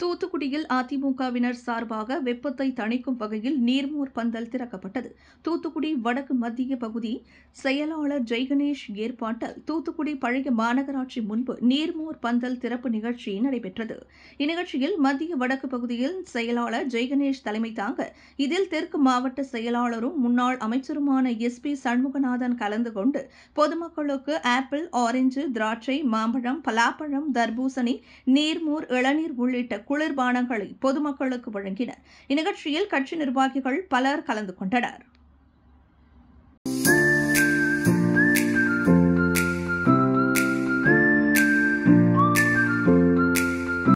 தூத்துக்குடியில் அதிமுகவினர் சார்பாக வெப்பத்தை தணிக்கும் வகையில் நீர்மோர் பந்தல் திறக்கப்பட்டது தூத்துக்குடி வடக்கு மத்திய பகுதி செயலாளர் ஜெய்கணேஷ் ஏற்பாட்டில் தூத்துக்குடி பழைய மாநகராட்சி முன்பு நீர்மோர் பந்தல் திறப்பு நிகழ்ச்சி நடைபெற்றது இந்நிகழ்ச்சியில் மத்திய வடக்கு பகுதியில் செயலாளர் ஜெய்கணேஷ் தலைமை தாங்க இதில் தெற்கு மாவட்ட செயலாளரும் முன்னாள் அமைச்சருமான எஸ் பி சண்முகநாதன் கலந்து கொண்டு பொதுமக்களுக்கு ஆப்பிள் ஆரஞ்சு திராட்சை மாம்பழம் பலாப்பழம் தர்பூசணி நீர்மோர் இளநீர் உள்ளிட்ட குளிர்பானங்களை பொதுமக்களுக்கு வழங்கினர் இந்நிகழ்ச்சியில் கட்சி நிர்வாகிகள் பலர் கலந்து கொண்டனர்